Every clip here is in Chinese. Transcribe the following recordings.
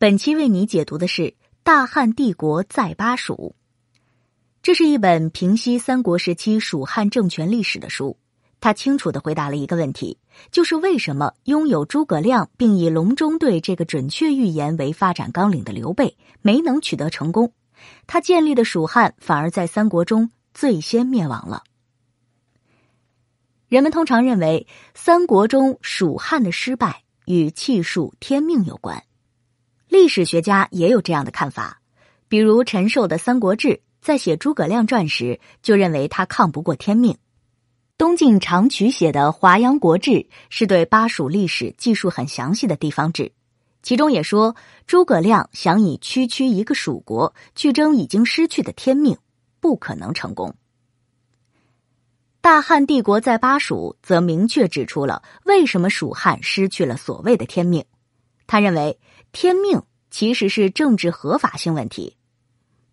本期为你解读的是《大汉帝国在巴蜀》，这是一本平息三国时期蜀汉政权历史的书。他清楚的回答了一个问题，就是为什么拥有诸葛亮并以“隆中对”这个准确预言为发展纲领的刘备，没能取得成功？他建立的蜀汉反而在三国中最先灭亡了。人们通常认为，三国中蜀汉的失败与气数天命有关。历史学家也有这样的看法，比如陈寿的《三国志》在写诸葛亮传时，就认为他抗不过天命。东晋常渠写的《华阳国志》是对巴蜀历史记述很详细的地方志，其中也说诸葛亮想以区区一个蜀国去争已经失去的天命，不可能成功。大汉帝国在巴蜀则明确指出了为什么蜀汉失去了所谓的天命，他认为。天命其实是政治合法性问题。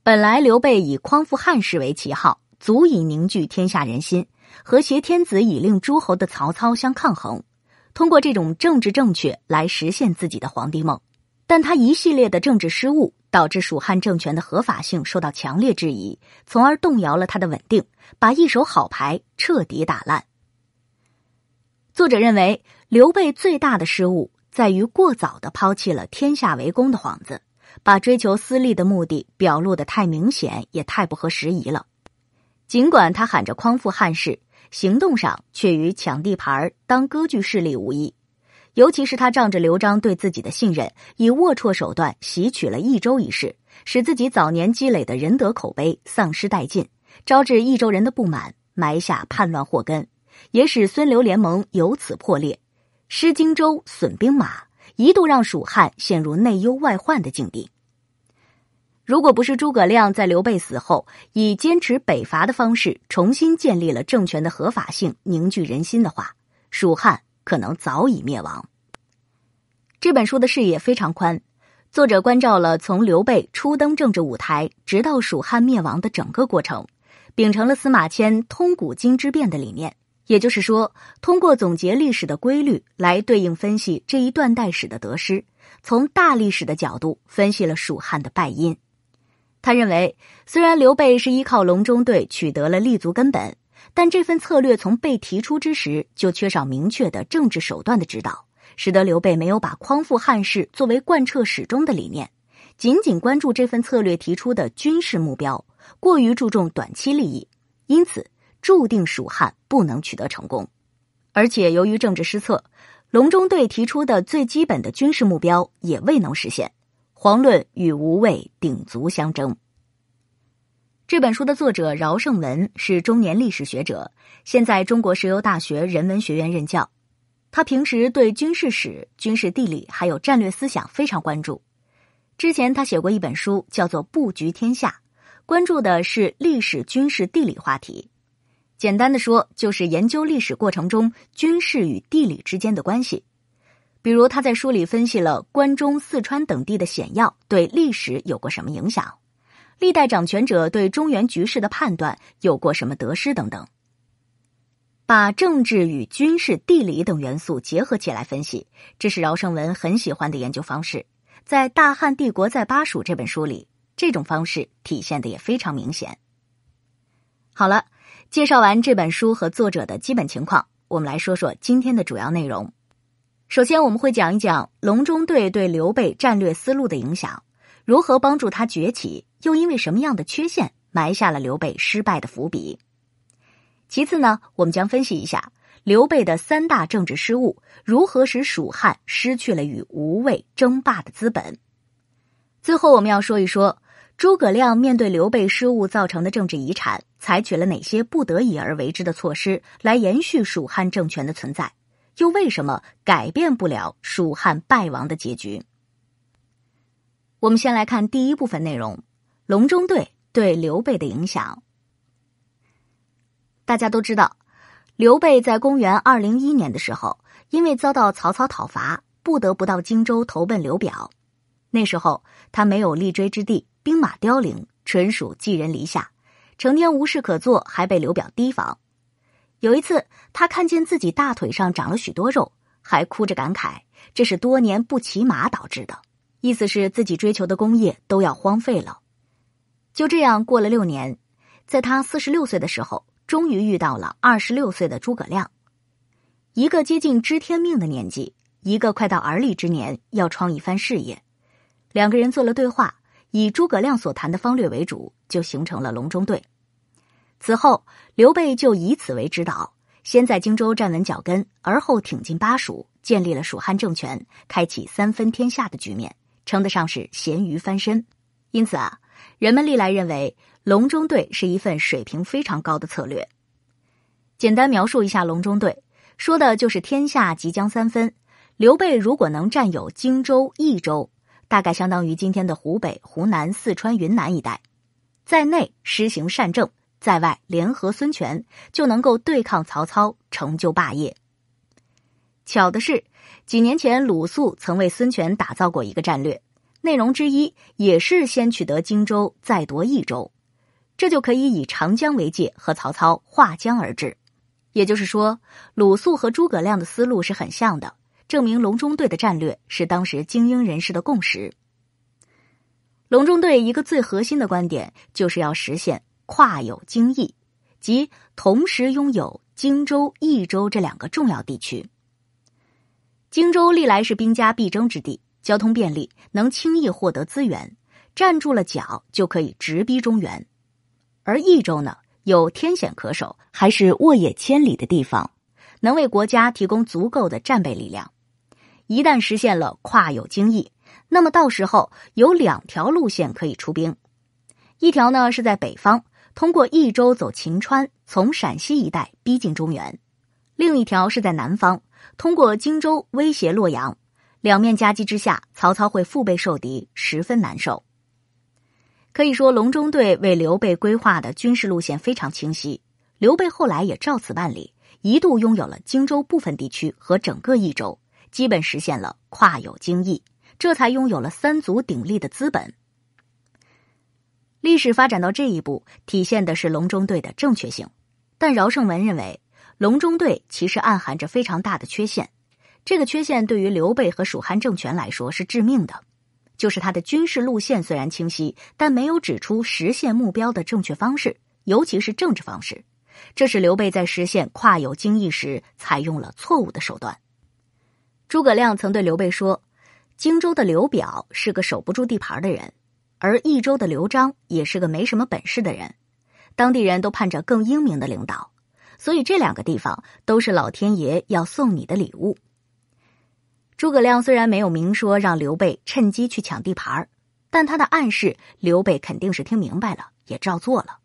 本来刘备以匡扶汉室为旗号，足以凝聚天下人心，和挟天子以令诸侯的曹操相抗衡。通过这种政治正确来实现自己的皇帝梦。但他一系列的政治失误，导致蜀汉政权的合法性受到强烈质疑，从而动摇了他的稳定，把一手好牌彻底打烂。作者认为，刘备最大的失误。在于过早的抛弃了天下为公的幌子，把追求私利的目的表露的太明显，也太不合时宜了。尽管他喊着匡复汉室，行动上却与抢地盘、当割据势力无异。尤其是他仗着刘璋对自己的信任，以龌龊手段袭取了益州一事，使自己早年积累的仁德口碑丧失殆尽，招致益州人的不满，埋下叛乱祸根，也使孙刘联盟由此破裂。失荆州、损兵马，一度让蜀汉陷入内忧外患的境地。如果不是诸葛亮在刘备死后以坚持北伐的方式重新建立了政权的合法性、凝聚人心的话，蜀汉可能早已灭亡。这本书的视野非常宽，作者关照了从刘备初登政治舞台直到蜀汉灭亡的整个过程，秉承了司马迁“通古今之变”的理念。也就是说，通过总结历史的规律来对应分析这一断代史的得失，从大历史的角度分析了蜀汉的败因。他认为，虽然刘备是依靠隆中对取得了立足根本，但这份策略从被提出之时就缺少明确的政治手段的指导，使得刘备没有把匡复汉室作为贯彻始终的理念，仅仅关注这份策略提出的军事目标，过于注重短期利益，因此。注定蜀汉不能取得成功，而且由于政治失策，隆中对提出的最基本的军事目标也未能实现。遑论与吴魏鼎足相争。这本书的作者饶胜文是中年历史学者，现在中国石油大学人文学院任教。他平时对军事史、军事地理还有战略思想非常关注。之前他写过一本书，叫做《布局天下》，关注的是历史、军事、地理话题。简单的说，就是研究历史过程中军事与地理之间的关系。比如，他在书里分析了关中、四川等地的险要对历史有过什么影响，历代掌权者对中原局势的判断有过什么得失等等。把政治与军事、地理等元素结合起来分析，这是饶胜文很喜欢的研究方式。在《大汉帝国在巴蜀》这本书里，这种方式体现的也非常明显。好了。介绍完这本书和作者的基本情况，我们来说说今天的主要内容。首先，我们会讲一讲隆中对对刘备战略思路的影响，如何帮助他崛起，又因为什么样的缺陷埋下了刘备失败的伏笔。其次呢，我们将分析一下刘备的三大政治失误，如何使蜀汉失去了与吴魏争霸的资本。最后，我们要说一说。诸葛亮面对刘备失误造成的政治遗产，采取了哪些不得已而为之的措施来延续蜀汉政权的存在？又为什么改变不了蜀汉败亡的结局？我们先来看第一部分内容：隆中对对刘备的影响。大家都知道，刘备在公元二零一年的时候，因为遭到曹操讨伐，不得不到荆州投奔刘表。那时候他没有立锥之地。兵马凋零，纯属寄人篱下，成天无事可做，还被刘表提防。有一次，他看见自己大腿上长了许多肉，还哭着感慨：“这是多年不骑马导致的，意思是自己追求的功业都要荒废了。”就这样过了六年，在他四十六岁的时候，终于遇到了二十六岁的诸葛亮，一个接近知天命的年纪，一个快到而立之年要创一番事业，两个人做了对话。以诸葛亮所谈的方略为主，就形成了隆中对。此后，刘备就以此为指导，先在荆州站稳脚跟，而后挺进巴蜀，建立了蜀汉政权，开启三分天下的局面，称得上是咸鱼翻身。因此啊，人们历来认为隆中对是一份水平非常高的策略。简单描述一下隆中对，说的就是天下即将三分，刘备如果能占有荆州、益州。大概相当于今天的湖北、湖南、四川、云南一带，在内施行善政，在外联合孙权，就能够对抗曹操，成就霸业。巧的是，几年前鲁肃曾为孙权打造过一个战略，内容之一也是先取得荆州，再夺益州，这就可以以长江为界和曹操划江而治。也就是说，鲁肃和诸葛亮的思路是很像的。证明隆中队的战略是当时精英人士的共识。隆中队一个最核心的观点，就是要实现跨有荆益，即同时拥有荆州、益州这两个重要地区。荆州历来是兵家必争之地，交通便利，能轻易获得资源，站住了脚就可以直逼中原。而益州呢，有天险可守，还是沃野千里的地方，能为国家提供足够的战备力量。一旦实现了跨有荆益，那么到时候有两条路线可以出兵，一条呢是在北方通过益州走秦川，从陕西一带逼近中原；另一条是在南方通过荆州威胁洛阳，两面夹击之下，曹操会腹背受敌，十分难受。可以说，隆中对为刘备规划的军事路线非常清晰。刘备后来也照此办理，一度拥有了荆州部分地区和整个益州。基本实现了跨有精益，这才拥有了三足鼎立的资本。历史发展到这一步，体现的是隆中对的正确性。但饶胜文认为，隆中对其实暗含着非常大的缺陷。这个缺陷对于刘备和蜀汉政权来说是致命的，就是他的军事路线虽然清晰，但没有指出实现目标的正确方式，尤其是政治方式。这使刘备在实现跨有精益时采用了错误的手段。诸葛亮曾对刘备说：“荆州的刘表是个守不住地盘的人，而益州的刘璋也是个没什么本事的人，当地人都盼着更英明的领导，所以这两个地方都是老天爷要送你的礼物。”诸葛亮虽然没有明说让刘备趁机去抢地盘，但他的暗示刘备肯定是听明白了，也照做了。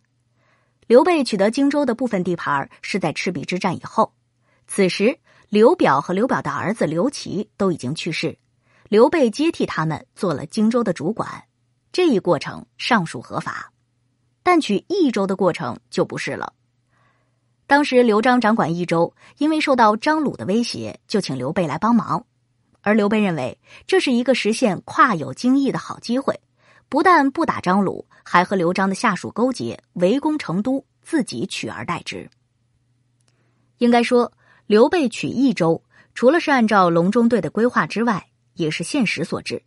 刘备取得荆州的部分地盘是在赤壁之战以后，此时。刘表和刘表的儿子刘琦都已经去世，刘备接替他们做了荆州的主管。这一过程尚属合法，但取益州的过程就不是了。当时刘璋掌管益州，因为受到张鲁的威胁，就请刘备来帮忙。而刘备认为这是一个实现跨有荆益的好机会，不但不打张鲁，还和刘璋的下属勾结，围攻成都，自己取而代之。应该说。刘备取益州，除了是按照隆中对的规划之外，也是现实所致。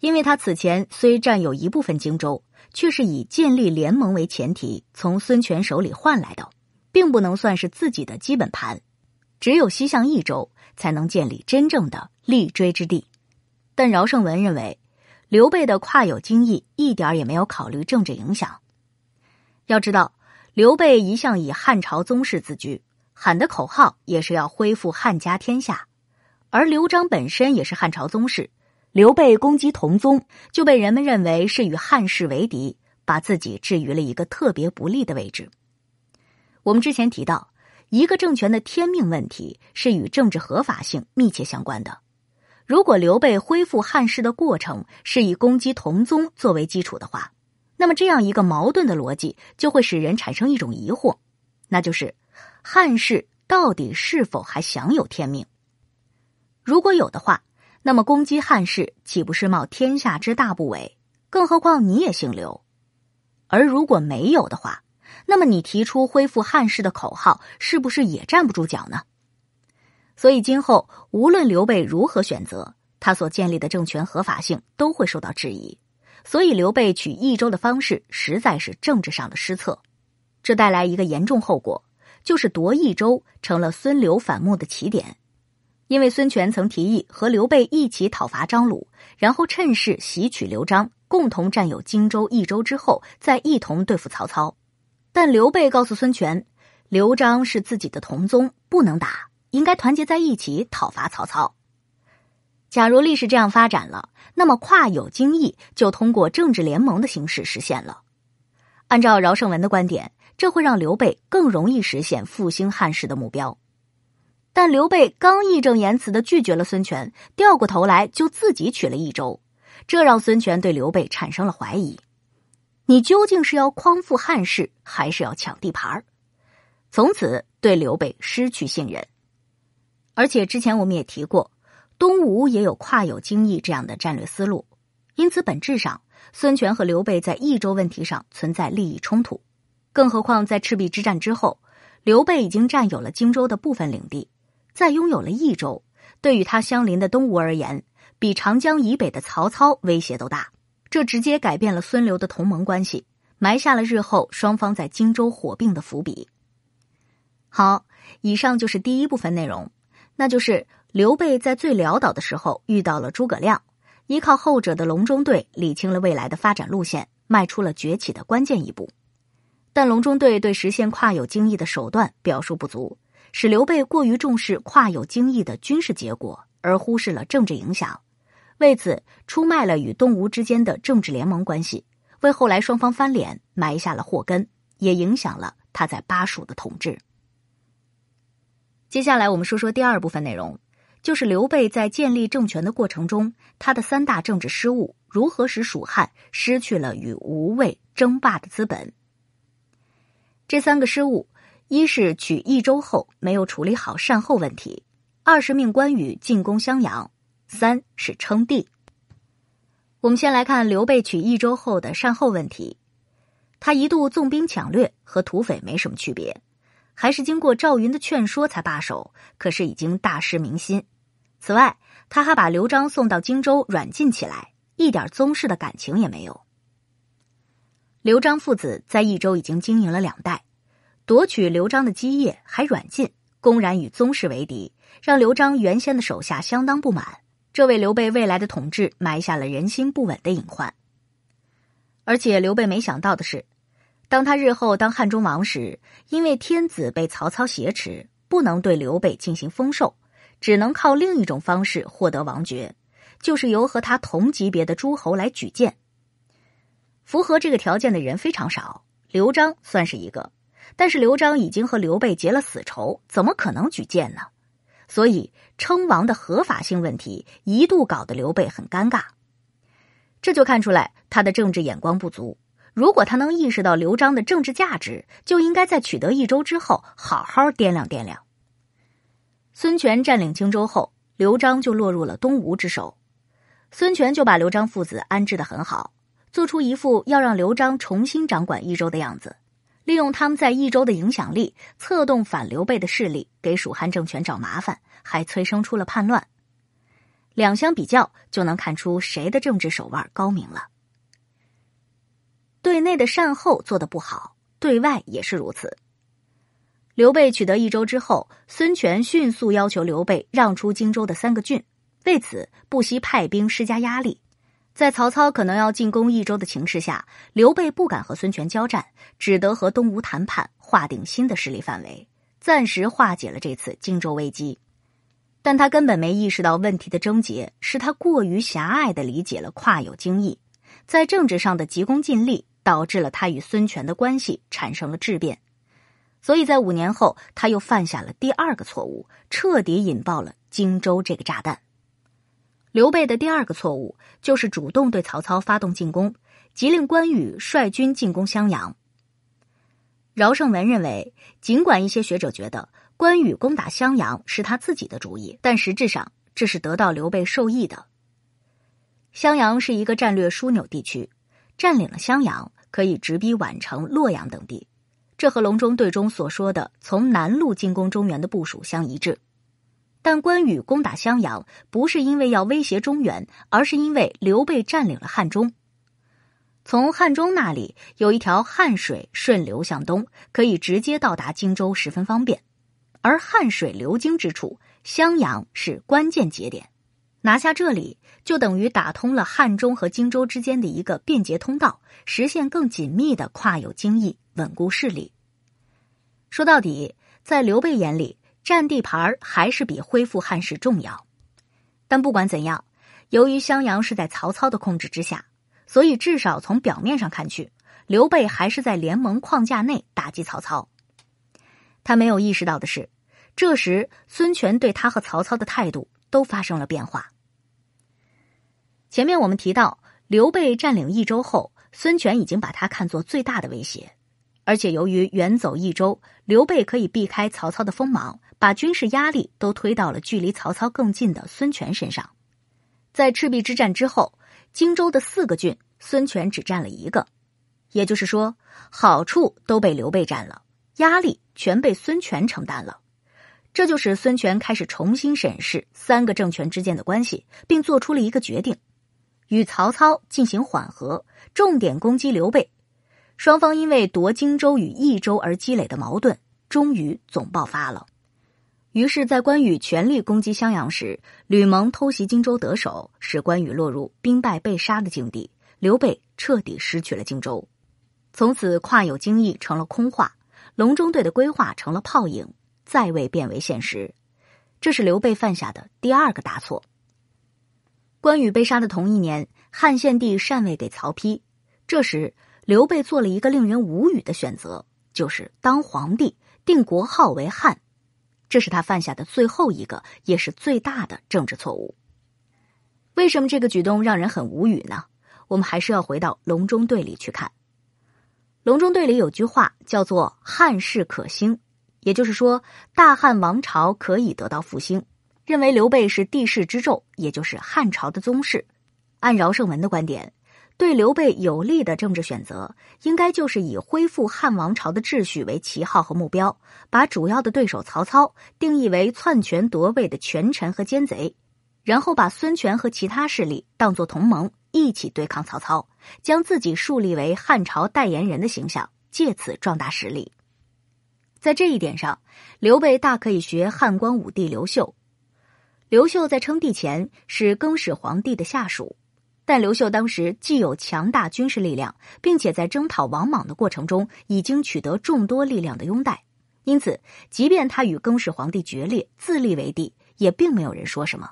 因为他此前虽占有一部分荆州，却是以建立联盟为前提从孙权手里换来的，并不能算是自己的基本盘。只有西向益州，才能建立真正的立锥之地。但饶胜文认为，刘备的跨有经义一点也没有考虑政治影响。要知道，刘备一向以汉朝宗室自居。喊的口号也是要恢复汉家天下，而刘璋本身也是汉朝宗室，刘备攻击同宗就被人们认为是与汉室为敌，把自己置于了一个特别不利的位置。我们之前提到，一个政权的天命问题是与政治合法性密切相关的。如果刘备恢复汉室的过程是以攻击同宗作为基础的话，那么这样一个矛盾的逻辑就会使人产生一种疑惑，那就是。汉室到底是否还享有天命？如果有的话，那么攻击汉室岂不是冒天下之大不韪？更何况你也姓刘。而如果没有的话，那么你提出恢复汉室的口号，是不是也站不住脚呢？所以，今后无论刘备如何选择，他所建立的政权合法性都会受到质疑。所以，刘备取益州的方式实在是政治上的失策，这带来一个严重后果。就是夺益州成了孙刘反目的起点，因为孙权曾提议和刘备一起讨伐张鲁，然后趁势袭取刘璋，共同占有荆州益州之后，再一同对付曹操。但刘备告诉孙权，刘璋是自己的同宗，不能打，应该团结在一起讨伐曹操。假如历史这样发展了，那么跨有荆益就通过政治联盟的形式实现了。按照饶胜文的观点。这会让刘备更容易实现复兴汉室的目标，但刘备刚义正言辞的拒绝了孙权，掉过头来就自己取了益州，这让孙权对刘备产生了怀疑：你究竟是要匡复汉室，还是要抢地盘？从此对刘备失去信任。而且之前我们也提过，东吴也有跨有荆益这样的战略思路，因此本质上，孙权和刘备在益州问题上存在利益冲突。更何况，在赤壁之战之后，刘备已经占有了荆州的部分领地，再拥有了益州，对于他相邻的东吴而言，比长江以北的曹操威胁都大。这直接改变了孙刘的同盟关系，埋下了日后双方在荆州火并的伏笔。好，以上就是第一部分内容，那就是刘备在最潦倒的时候遇到了诸葛亮，依靠后者的隆中对，理清了未来的发展路线，迈出了崛起的关键一步。但隆中对对实现跨有经益的手段表述不足，使刘备过于重视跨有经益的军事结果，而忽视了政治影响，为此出卖了与东吴之间的政治联盟关系，为后来双方翻脸埋下了祸根，也影响了他在巴蜀的统治。接下来我们说说第二部分内容，就是刘备在建立政权的过程中，他的三大政治失误如何使蜀汉失去了与吴魏争霸的资本。这三个失误：一是取益州后没有处理好善后问题；二是命关羽进攻襄阳；三是称帝。我们先来看刘备取益州后的善后问题。他一度纵兵抢掠，和土匪没什么区别，还是经过赵云的劝说才罢手。可是已经大失民心。此外，他还把刘璋送到荆州软禁起来，一点宗室的感情也没有。刘璋父子在益州已经经营了两代，夺取刘璋的基业，还软禁，公然与宗室为敌，让刘璋原先的手下相当不满，这为刘备未来的统治埋下了人心不稳的隐患。而且刘备没想到的是，当他日后当汉中王时，因为天子被曹操挟持，不能对刘备进行封授，只能靠另一种方式获得王爵，就是由和他同级别的诸侯来举荐。符合这个条件的人非常少，刘璋算是一个，但是刘璋已经和刘备结了死仇，怎么可能举荐呢？所以称王的合法性问题一度搞得刘备很尴尬，这就看出来他的政治眼光不足。如果他能意识到刘璋的政治价值，就应该在取得益州之后好好掂量掂量。孙权占领荆州后，刘璋就落入了东吴之手，孙权就把刘璋父子安置的很好。做出一副要让刘璋重新掌管益州的样子，利用他们在益州的影响力，策动反刘备的势力，给蜀汉政权找麻烦，还催生出了叛乱。两相比较，就能看出谁的政治手腕高明了。对内的善后做得不好，对外也是如此。刘备取得益州之后，孙权迅速要求刘备让出荆州的三个郡，为此不惜派兵施加压力。在曹操可能要进攻益州的情势下，刘备不敢和孙权交战，只得和东吴谈判，划定新的势力范围，暂时化解了这次荆州危机。但他根本没意识到问题的症结是他过于狭隘的理解了跨有荆益，在政治上的急功近利，导致了他与孙权的关系产生了质变。所以在五年后，他又犯下了第二个错误，彻底引爆了荆州这个炸弹。刘备的第二个错误就是主动对曹操发动进攻，即令关羽率军进攻襄阳。饶胜文认为，尽管一些学者觉得关羽攻打襄阳是他自己的主意，但实质上这是得到刘备授意的。襄阳是一个战略枢纽地区，占领了襄阳，可以直逼宛城、洛阳等地，这和《隆中对》中所说的从南路进攻中原的部署相一致。但关羽攻打襄阳，不是因为要威胁中原，而是因为刘备占领了汉中。从汉中那里有一条汉水顺流向东，可以直接到达荆州，十分方便。而汉水流经之处，襄阳是关键节点，拿下这里就等于打通了汉中和荆州之间的一个便捷通道，实现更紧密的跨有经益，稳固势力。说到底，在刘备眼里。占地盘还是比恢复汉室重要，但不管怎样，由于襄阳是在曹操的控制之下，所以至少从表面上看去，刘备还是在联盟框架内打击曹操。他没有意识到的是，这时孙权对他和曹操的态度都发生了变化。前面我们提到，刘备占领益州后，孙权已经把他看作最大的威胁，而且由于远走益州，刘备可以避开曹操的锋芒。把军事压力都推到了距离曹操更近的孙权身上。在赤壁之战之后，荆州的四个郡，孙权只占了一个，也就是说，好处都被刘备占了，压力全被孙权承担了。这就使孙权开始重新审视三个政权之间的关系，并做出了一个决定：与曹操进行缓和，重点攻击刘备。双方因为夺荆州与益州而积累的矛盾，终于总爆发了。于是，在关羽全力攻击襄阳时，吕蒙偷袭荆州得手，使关羽落入兵败被杀的境地。刘备彻底失去了荆州，从此跨有荆益成了空话，隆中对的规划成了泡影，再未变为现实。这是刘备犯下的第二个大错。关羽被杀的同一年，汉献帝禅位给曹丕。这时，刘备做了一个令人无语的选择，就是当皇帝，定国号为汉。这是他犯下的最后一个，也是最大的政治错误。为什么这个举动让人很无语呢？我们还是要回到隆中对里去看。隆中对里有句话叫做“汉室可兴”，也就是说大汉王朝可以得到复兴。认为刘备是帝室之胄，也就是汉朝的宗室。按饶胜文的观点。对刘备有利的政治选择，应该就是以恢复汉王朝的秩序为旗号和目标，把主要的对手曹操定义为篡权夺位的权臣和奸贼，然后把孙权和其他势力当作同盟，一起对抗曹操，将自己树立为汉朝代言人的形象，借此壮大实力。在这一点上，刘备大可以学汉光武帝刘秀。刘秀在称帝前是更始皇帝的下属。但刘秀当时既有强大军事力量，并且在征讨王莽的过程中已经取得众多力量的拥戴，因此，即便他与更始皇帝决裂，自立为帝，也并没有人说什么。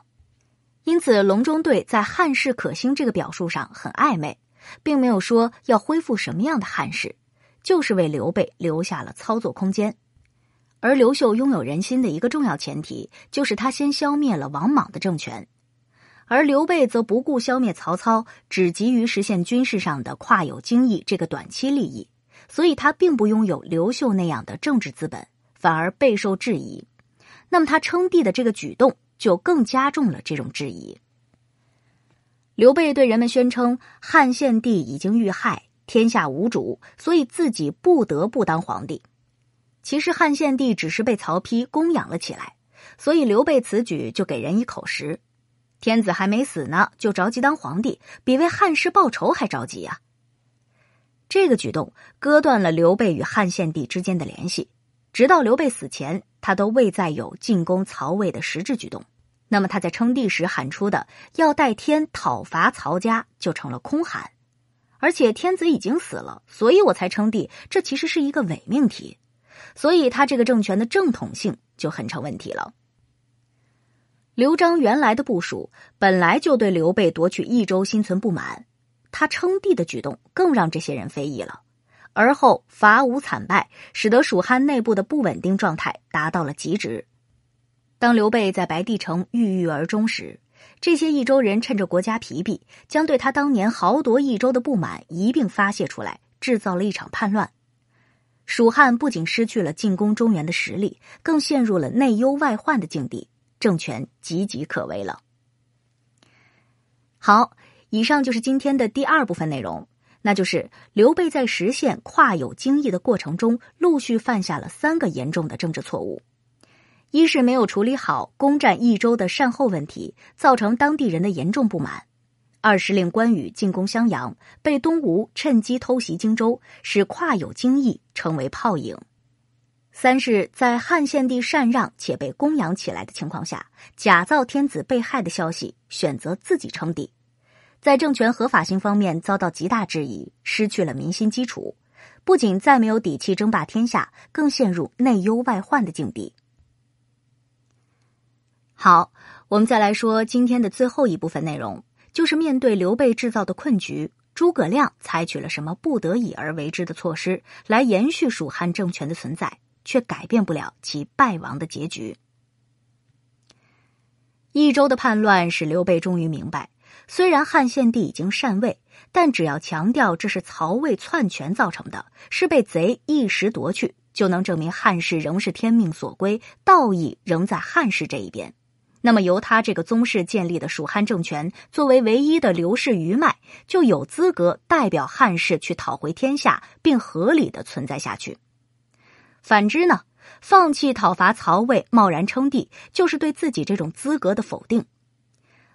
因此，隆中对在“汉室可兴”这个表述上很暧昧，并没有说要恢复什么样的汉室，就是为刘备留下了操作空间。而刘秀拥有人心的一个重要前提，就是他先消灭了王莽的政权。而刘备则不顾消灭曹操，只急于实现军事上的跨有荆益这个短期利益，所以他并不拥有刘秀那样的政治资本，反而备受质疑。那么他称帝的这个举动就更加重了这种质疑。刘备对人们宣称汉献帝已经遇害，天下无主，所以自己不得不当皇帝。其实汉献帝只是被曹丕供养了起来，所以刘备此举就给人以口实。天子还没死呢，就着急当皇帝，比为汉室报仇还着急呀。这个举动割断了刘备与汉献帝之间的联系，直到刘备死前，他都未再有进攻曹魏的实质举动。那么他在称帝时喊出的要代天讨伐曹家就成了空喊。而且天子已经死了，所以我才称帝，这其实是一个伪命题，所以他这个政权的正统性就很成问题了。刘璋原来的部署本来就对刘备夺取益州心存不满，他称帝的举动更让这些人非议了。而后伐吴惨败，使得蜀汉内部的不稳定状态达到了极值。当刘备在白帝城郁郁而终时，这些益州人趁着国家疲弊，将对他当年豪夺益州的不满一并发泄出来，制造了一场叛乱。蜀汉不仅失去了进攻中原的实力，更陷入了内忧外患的境地。政权岌岌可危了。好，以上就是今天的第二部分内容，那就是刘备在实现跨有经义的过程中，陆续犯下了三个严重的政治错误：一是没有处理好攻占益州的善后问题，造成当地人的严重不满；二是令关羽进攻襄阳，被东吴趁机偷袭荆州，使跨有经义成为泡影。三是在汉献帝禅让且被供养起来的情况下，假造天子被害的消息，选择自己称帝，在政权合法性方面遭到极大质疑，失去了民心基础，不仅再没有底气争霸天下，更陷入内忧外患的境地。好，我们再来说今天的最后一部分内容，就是面对刘备制造的困局，诸葛亮采取了什么不得已而为之的措施，来延续蜀汉政权的存在。却改变不了其败亡的结局。益州的叛乱使刘备终于明白，虽然汉献帝已经禅位，但只要强调这是曹魏篡权造成的，是被贼一时夺去，就能证明汉室仍是天命所归，道义仍在汉室这一边。那么，由他这个宗室建立的蜀汉政权，作为唯一的刘氏余脉，就有资格代表汉室去讨回天下，并合理的存在下去。反之呢，放弃讨伐曹魏，贸然称帝，就是对自己这种资格的否定。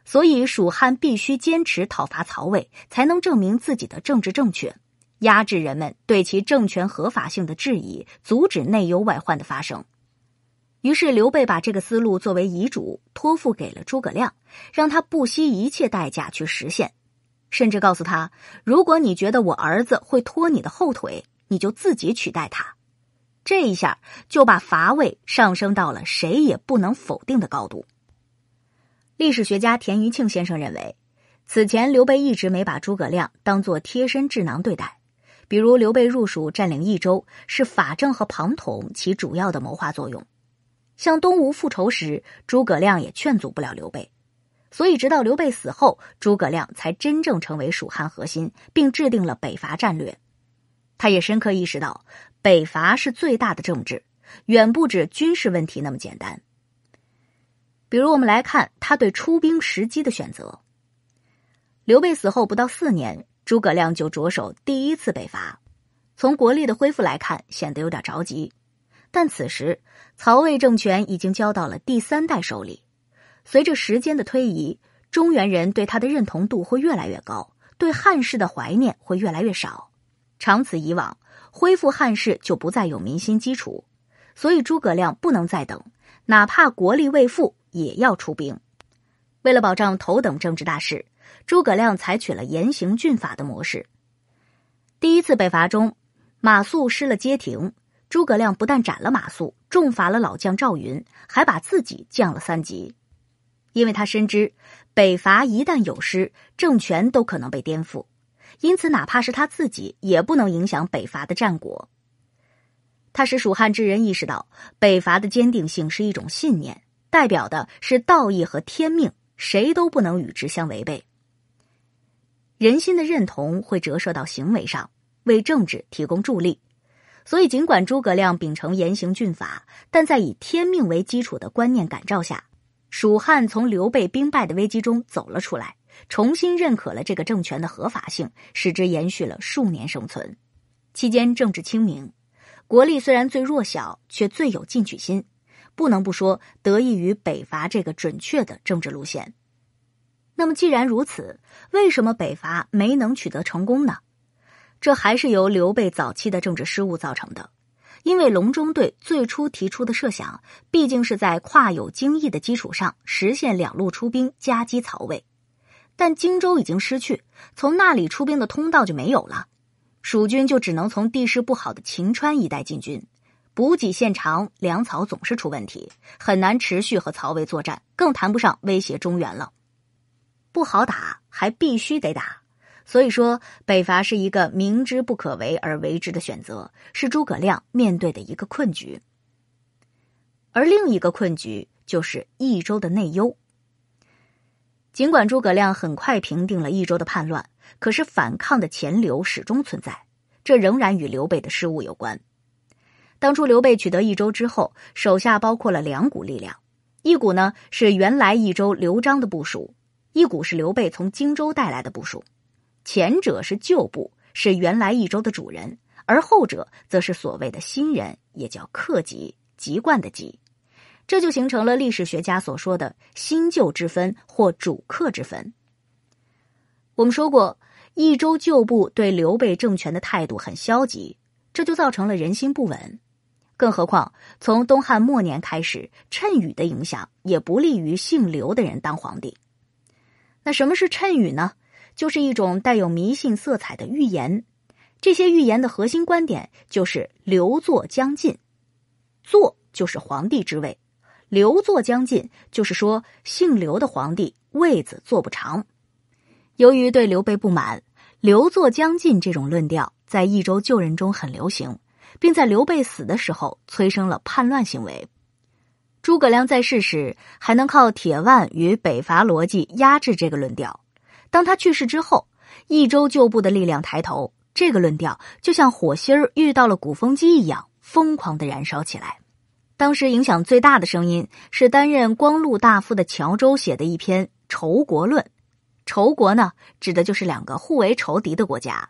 所以，蜀汉必须坚持讨伐曹魏，才能证明自己的政治正确，压制人们对其政权合法性的质疑，阻止内忧外患的发生。于是，刘备把这个思路作为遗嘱，托付给了诸葛亮，让他不惜一切代价去实现。甚至告诉他：“如果你觉得我儿子会拖你的后腿，你就自己取代他。”这一下就把乏味上升到了谁也不能否定的高度。历史学家田余庆先生认为，此前刘备一直没把诸葛亮当作贴身智囊对待。比如刘备入蜀占领益州，是法正和庞统起主要的谋划作用。向东吴复仇时，诸葛亮也劝阻不了刘备。所以直到刘备死后，诸葛亮才真正成为蜀汉核心，并制定了北伐战略。他也深刻意识到。北伐是最大的政治，远不止军事问题那么简单。比如，我们来看他对出兵时机的选择。刘备死后不到四年，诸葛亮就着手第一次北伐。从国力的恢复来看，显得有点着急。但此时，曹魏政权已经交到了第三代手里。随着时间的推移，中原人对他的认同度会越来越高，对汉室的怀念会越来越少。长此以往，恢复汉室就不再有民心基础，所以诸葛亮不能再等，哪怕国力未复，也要出兵。为了保障头等政治大事，诸葛亮采取了严刑峻法的模式。第一次北伐中，马谡失了街亭，诸葛亮不但斩了马谡，重罚了老将赵云，还把自己降了三级，因为他深知北伐一旦有失，政权都可能被颠覆。因此，哪怕是他自己，也不能影响北伐的战果。他使蜀汉之人意识到，北伐的坚定性是一种信念，代表的是道义和天命，谁都不能与之相违背。人心的认同会折射到行为上，为政治提供助力。所以，尽管诸葛亮秉承严刑峻法，但在以天命为基础的观念感召下，蜀汉从刘备兵败的危机中走了出来。重新认可了这个政权的合法性，使之延续了数年生存。期间政治清明，国力虽然最弱小，却最有进取心。不能不说，得益于北伐这个准确的政治路线。那么，既然如此，为什么北伐没能取得成功呢？这还是由刘备早期的政治失误造成的。因为隆中对最初提出的设想，毕竟是在跨有荆益的基础上实现两路出兵夹击曹魏。但荆州已经失去，从那里出兵的通道就没有了，蜀军就只能从地势不好的秦川一带进军，补给线长，粮草总是出问题，很难持续和曹魏作战，更谈不上威胁中原了。不好打，还必须得打。所以说，北伐是一个明知不可为而为之的选择，是诸葛亮面对的一个困局。而另一个困局就是益州的内忧。尽管诸葛亮很快平定了益州的叛乱，可是反抗的潜流始终存在，这仍然与刘备的失误有关。当初刘备取得益州之后，手下包括了两股力量，一股呢是原来益州刘璋的部署，一股是刘备从荆州带来的部署。前者是旧部，是原来益州的主人，而后者则是所谓的新人，也叫客籍籍贯的籍。这就形成了历史学家所说的“新旧之分”或“主客之分”。我们说过，益州旧部对刘备政权的态度很消极，这就造成了人心不稳。更何况，从东汉末年开始，谶语的影响也不利于姓刘的人当皇帝。那什么是谶语呢？就是一种带有迷信色彩的预言。这些预言的核心观点就是“刘坐将尽”，坐就是皇帝之位。刘坐将进，就是说，姓刘的皇帝位子坐不长。由于对刘备不满，刘坐将进这种论调在益州旧人中很流行，并在刘备死的时候催生了叛乱行为。诸葛亮在世时，还能靠铁腕与北伐逻辑压制这个论调；当他去世之后，益州旧部的力量抬头，这个论调就像火星儿遇到了鼓风机一样，疯狂的燃烧起来。当时影响最大的声音是担任光禄大夫的乔州写的一篇《仇国论》。仇国呢，指的就是两个互为仇敌的国家，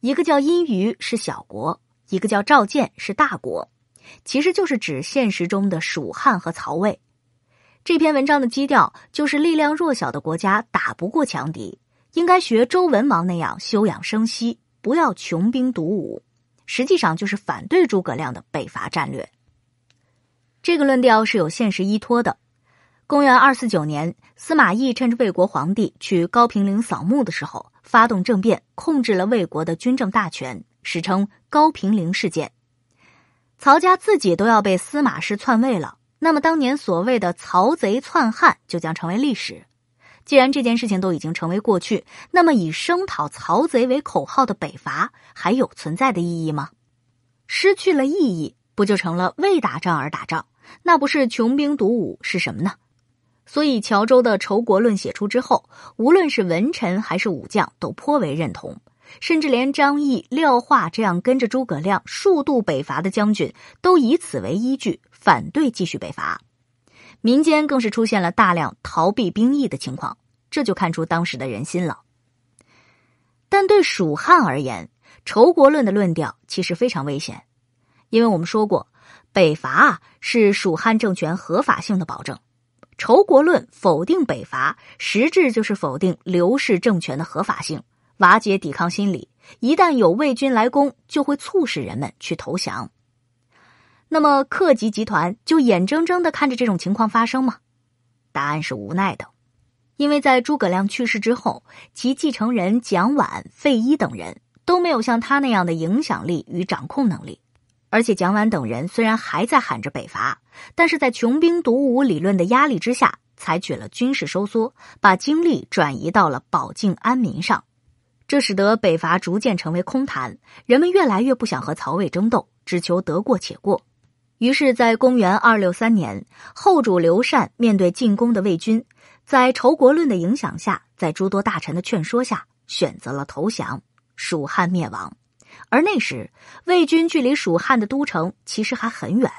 一个叫殷虞是小国，一个叫赵建是大国，其实就是指现实中的蜀汉和曹魏。这篇文章的基调就是力量弱小的国家打不过强敌，应该学周文王那样休养生息，不要穷兵黩武。实际上就是反对诸葛亮的北伐战略。这个论调是有现实依托的。公元二四九年，司马懿趁着魏国皇帝去高平陵扫墓的时候，发动政变，控制了魏国的军政大权，史称高平陵事件。曹家自己都要被司马氏篡位了，那么当年所谓的“曹贼篡汉”就将成为历史。既然这件事情都已经成为过去，那么以声讨曹贼为口号的北伐还有存在的意义吗？失去了意义，不就成了为打仗而打仗？那不是穷兵黩武是什么呢？所以，乔州的仇国论写出之后，无论是文臣还是武将，都颇为认同，甚至连张毅、廖化这样跟着诸葛亮数度北伐的将军，都以此为依据反对继续北伐。民间更是出现了大量逃避兵役的情况，这就看出当时的人心了。但对蜀汉而言，仇国论的论调其实非常危险，因为我们说过。北伐是蜀汉政权合法性的保证，仇国论否定北伐，实质就是否定刘氏政权的合法性，瓦解抵抗心理。一旦有魏军来攻，就会促使人们去投降。那么，克己集团就眼睁睁的看着这种情况发生吗？答案是无奈的，因为在诸葛亮去世之后，其继承人蒋琬、费祎等人都没有像他那样的影响力与掌控能力。而且，蒋琬等人虽然还在喊着北伐，但是在穷兵黩武理论的压力之下，采取了军事收缩，把精力转移到了保境安民上，这使得北伐逐渐成为空谈，人们越来越不想和曹魏争斗，只求得过且过。于是，在公元二六三年，后主刘禅面对进攻的魏军，在仇国论的影响下，在诸多大臣的劝说下，选择了投降，蜀汉灭亡。而那时，魏军距离蜀汉的都城其实还很远。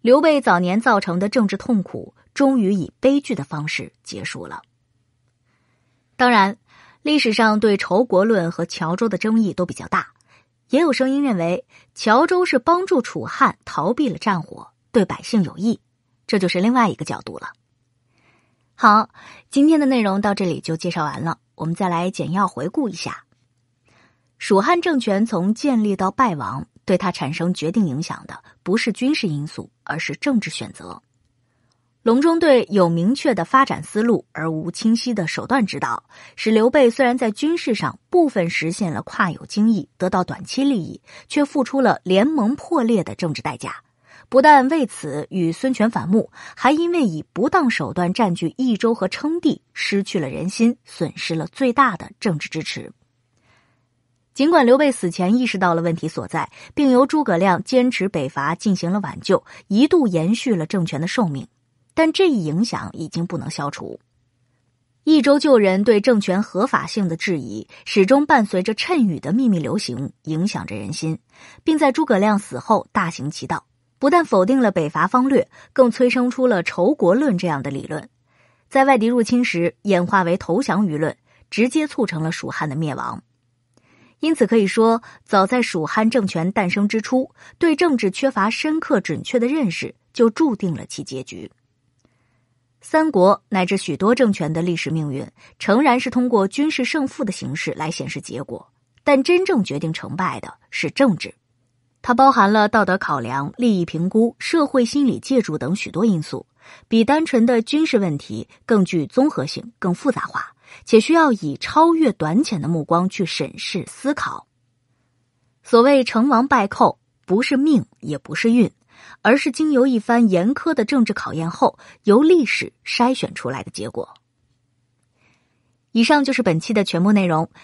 刘备早年造成的政治痛苦，终于以悲剧的方式结束了。当然，历史上对仇国论和乔州的争议都比较大，也有声音认为乔州是帮助楚汉逃避了战火，对百姓有益，这就是另外一个角度了。好，今天的内容到这里就介绍完了，我们再来简要回顾一下。蜀汉政权从建立到败亡，对他产生决定影响的不是军事因素，而是政治选择。隆中对有明确的发展思路，而无清晰的手段指导，使刘备虽然在军事上部分实现了跨有经益，得到短期利益，却付出了联盟破裂的政治代价。不但为此与孙权反目，还因为以不当手段占据益州和称帝，失去了人心，损失了最大的政治支持。尽管刘备死前意识到了问题所在，并由诸葛亮坚持北伐进行了挽救，一度延续了政权的寿命，但这一影响已经不能消除。益州旧人对政权合法性的质疑始终伴随着谶语的秘密流行，影响着人心，并在诸葛亮死后大行其道。不但否定了北伐方略，更催生出了仇国论这样的理论，在外敌入侵时演化为投降舆论，直接促成了蜀汉的灭亡。因此可以说，早在蜀汉政权诞生之初，对政治缺乏深刻准确的认识，就注定了其结局。三国乃至许多政权的历史命运，诚然是通过军事胜负的形式来显示结果，但真正决定成败的是政治，它包含了道德考量、利益评估、社会心理借助等许多因素，比单纯的军事问题更具综合性、更复杂化。且需要以超越短浅的目光去审视、思考。所谓成王败寇，不是命，也不是运，而是经由一番严苛的政治考验后，由历史筛选出来的结果。以上就是本期的全部内容。